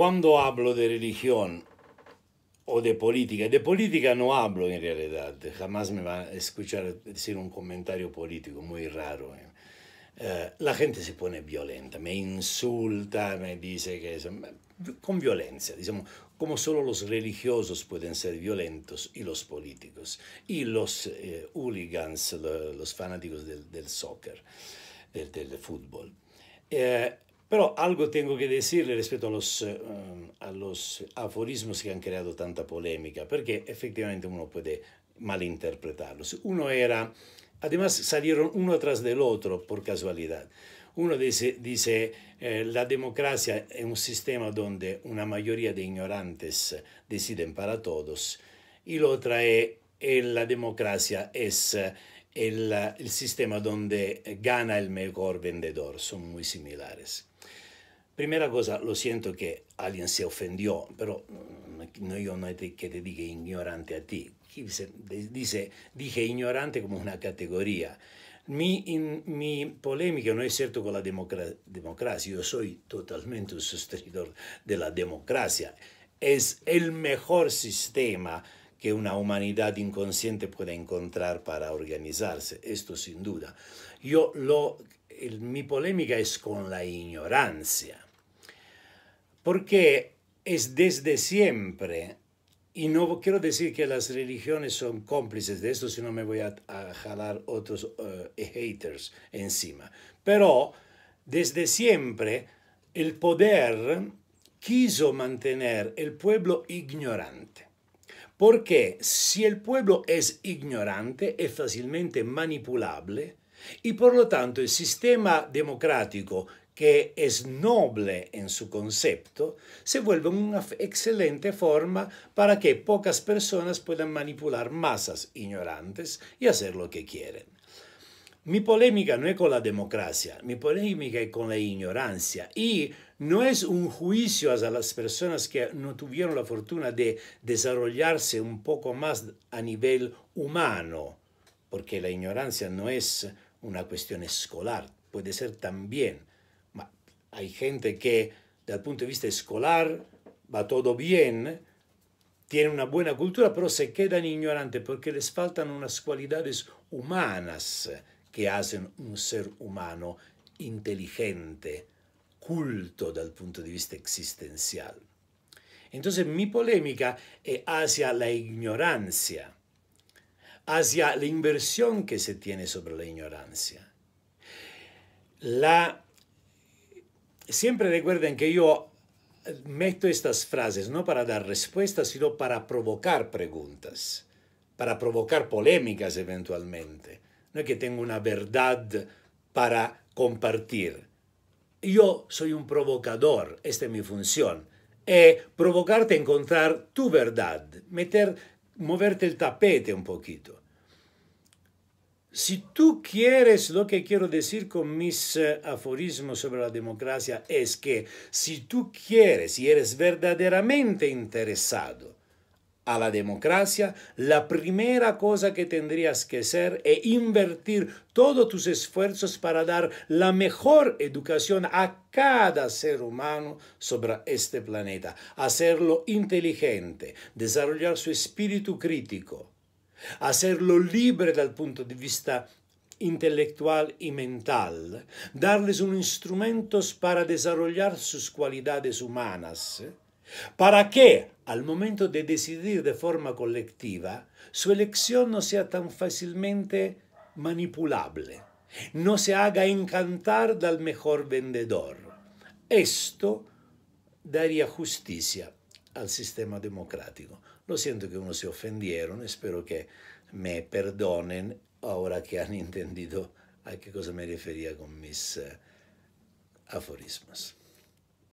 Cuando hablo de religión o de política, de política no hablo en realidad, jamás me va a escuchar decir un comentario político, muy raro. ¿eh? Eh, la gente se pone violenta, me insulta, me dice que es con violencia, digamos, como solo los religiosos pueden ser violentos y los políticos, y los eh, hooligans, los fanáticos del, soccer, del, fútbol. Pero algo tengo que decirle respecto eh, um, a los, aforismos que han creado tanta polémica, porque efectivamente uno puede malinterpretarlos. Uno era, además salieron uno tras del otro por casualidad. Uno dice, eh, la democracia es un sistema donde una mayoría de ignorantes deciden para todos. Y la otra es, la democracia es... Eh, el, sistema donde gana el mejor vendedor. Son muy similares. Primera cosa, lo siento que alguien se ofendió, pero no, yo no te, que te diga ignorante a ti. Dice, dije ignorante como una categoría. Mi, mi polémica no es cierto con la democracia, yo soy totalmente un sostenidor de la democracia. Es el mejor sistema que una humanidad inconsciente puede encontrar para organizarse, esto sin duda. Yo lo mi polémica es con la ignorancia, porque es desde siempre, y no quiero decir que las religiones son cómplices de esto, si no me voy a, jalar otros eh, haters encima, pero desde siempre el poder quiso mantener el pueblo ignorante. Porque si el pueblo es ignorante, es fácilmente manipulable y por lo tanto el sistema democrático, que es noble en su concepto, se vuelve una excelente forma para que pocas personas puedan manipular masas ignorantes y hacer lo que quieren. Mi polémica no es con la democracia, mi polémica es con la ignorancia y no es un juicio a las personas que no tuvieron la fortuna de desarrollarse un poco más a nivel humano, porque la ignorancia no es una cuestión escolar, puede ser también. Hay gente que, desde el punto de vista escolar, va todo bien, tiene una buena cultura, pero se quedan ignorantes porque les faltan unas cualidades humanas que hacen un ser humano inteligente, culto el punto de vista existencial. Entonces mi polémica es eh, hacia la ignorancia hacia la inversión que se tiene sobre la ignorancia. La... Siempre recuerden que yo meto estas frases no para dar respuestas, sino para provocar preguntas, para provocar polémicas eventualmente. No es que tengo una verdad para compartir. Yo soy un provocador, esta es mi función. Es eh, provocarte a encontrar tu verdad, meter moverte il tapete un poquito. Si tu quieres, lo che quiero decir con mis eh, aforismos sobre la democrazia es que si tu quieres si eres verdaderamente interessato a la democracia, la primera cosa que tendrías que hacer es invertir todos tus esfuerzos para dar la mejor educación a cada ser humano sobre este planeta, hacerlo inteligente, desarrollar su espíritu crítico, hacerlo libre el punto de vista intelectual y mental, darles un instrumentos para desarrollar sus cualidades humanas. ¿eh? para que al momento de decidir de forma colectiva su elección no sea tan fácilmente manipulable, no se haga encantar del mejor vendedor. Esto daría justicia al sistema democrático. Lo siento que uno se ofendieron, espero que me perdonen ahora que han entendido a qué cosa me refería con mis eh, aforismos.